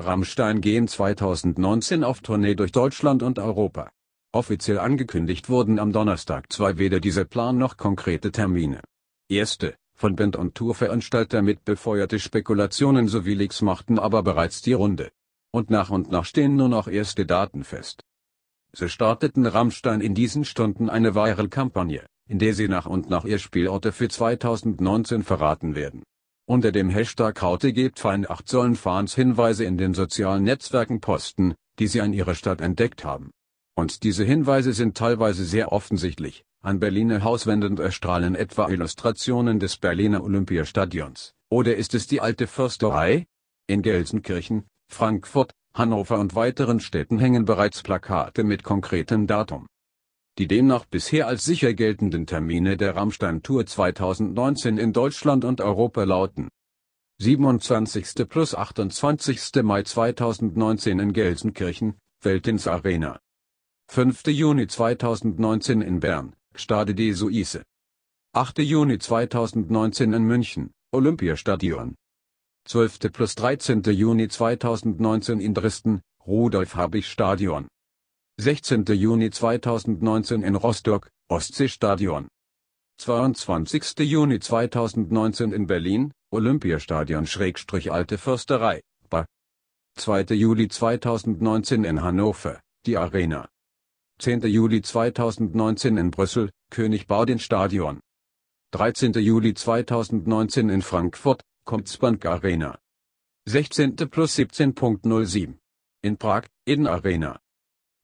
Rammstein gehen 2019 auf Tournee durch Deutschland und Europa. Offiziell angekündigt wurden am Donnerstag zwei weder dieser Plan noch konkrete Termine. Erste, von Band und Tourveranstalter mit befeuerte Spekulationen sowie Leaks machten aber bereits die Runde. Und nach und nach stehen nur noch erste Daten fest. So starteten Rammstein in diesen Stunden eine Viral-Kampagne, in der sie nach und nach ihr Spielorte für 2019 verraten werden. Unter dem Hashtag Raute gebt Feinacht sollen Fans Hinweise in den sozialen Netzwerken posten, die sie an ihrer Stadt entdeckt haben. Und diese Hinweise sind teilweise sehr offensichtlich. An Berliner Hauswänden erstrahlen etwa Illustrationen des Berliner Olympiastadions. Oder ist es die alte Fürsterei? In Gelsenkirchen, Frankfurt, Hannover und weiteren Städten hängen bereits Plakate mit konkretem Datum die demnach bisher als sicher geltenden Termine der Rammstein-Tour 2019 in Deutschland und Europa lauten. 27. plus 28. Mai 2019 in Gelsenkirchen, Weltins Arena. 5. Juni 2019 in Bern, Stade de Suisse. 8. Juni 2019 in München, Olympiastadion. 12. plus 13. Juni 2019 in Dresden, Rudolf-Habich-Stadion. 16. Juni 2019 in Rostock, Ostseestadion. 22. Juni 2019 in Berlin, Olympiastadion-Alte Schrägstrich Försterei, BA. 2. Juli 2019 in Hannover, die Arena. 10. Juli 2019 in Brüssel, König Baudin-Stadion. 13. Juli 2019 in Frankfurt, Commerzbank Arena. 16. plus 17.07. In Prag, Eden Arena.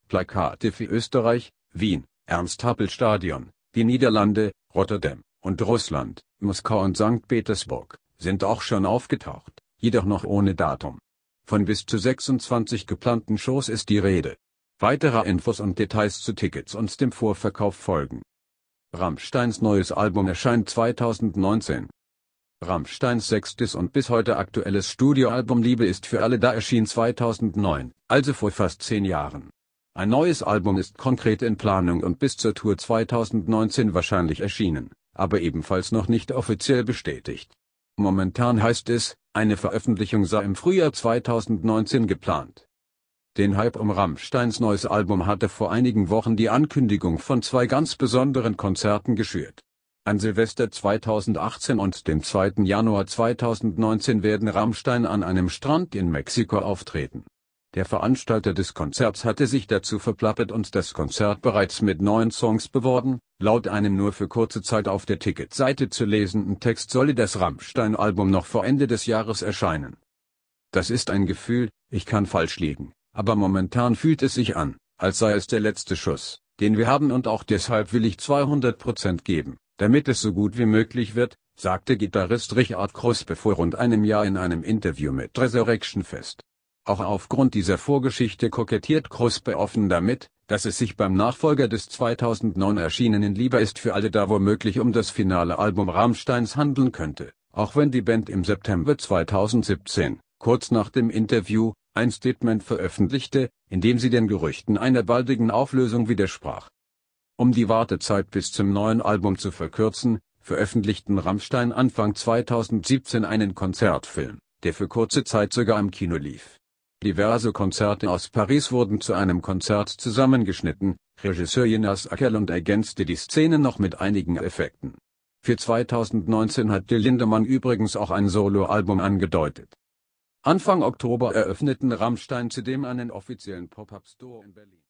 Plakate für Österreich, Wien, Ernst-Happel-Stadion, die Niederlande, Rotterdam und Russland, Moskau und St. Petersburg, sind auch schon aufgetaucht, jedoch noch ohne Datum. Von bis zu 26 geplanten Shows ist die Rede. Weitere Infos und Details zu Tickets und dem Vorverkauf folgen. Rammsteins neues Album erscheint 2019. Rammsteins sechstes und bis heute aktuelles Studioalbum Liebe ist für alle da erschien 2009, also vor fast zehn Jahren. Ein neues Album ist konkret in Planung und bis zur Tour 2019 wahrscheinlich erschienen, aber ebenfalls noch nicht offiziell bestätigt. Momentan heißt es, eine Veröffentlichung sei im Frühjahr 2019 geplant. Den Hype um Rammsteins neues Album hatte vor einigen Wochen die Ankündigung von zwei ganz besonderen Konzerten geschürt. An Silvester 2018 und dem 2. Januar 2019 werden Rammstein an einem Strand in Mexiko auftreten. Der Veranstalter des Konzerts hatte sich dazu verplappert und das Konzert bereits mit neun Songs beworben. Laut einem nur für kurze Zeit auf der Ticketseite zu lesenden Text solle das Rammstein-Album noch vor Ende des Jahres erscheinen. Das ist ein Gefühl, ich kann falsch liegen, aber momentan fühlt es sich an, als sei es der letzte Schuss, den wir haben und auch deshalb will ich 200 geben, damit es so gut wie möglich wird, sagte Gitarrist Richard Cross bevor rund einem Jahr in einem Interview mit Resurrection Fest. Auch aufgrund dieser Vorgeschichte kokettiert Kruspe offen damit, dass es sich beim Nachfolger des 2009 erschienenen Lieber ist für alle da womöglich um das finale Album Rammsteins handeln könnte, auch wenn die Band im September 2017, kurz nach dem Interview, ein Statement veröffentlichte, in dem sie den Gerüchten einer baldigen Auflösung widersprach. Um die Wartezeit bis zum neuen Album zu verkürzen, veröffentlichten Rammstein Anfang 2017 einen Konzertfilm, der für kurze Zeit sogar im Kino lief Diverse Konzerte aus Paris wurden zu einem Konzert zusammengeschnitten, Regisseur Jonas Ackerlund ergänzte die Szene noch mit einigen Effekten. Für 2019 hatte Lindemann übrigens auch ein Soloalbum angedeutet. Anfang Oktober eröffneten Rammstein zudem einen offiziellen Pop-Up-Store in Berlin.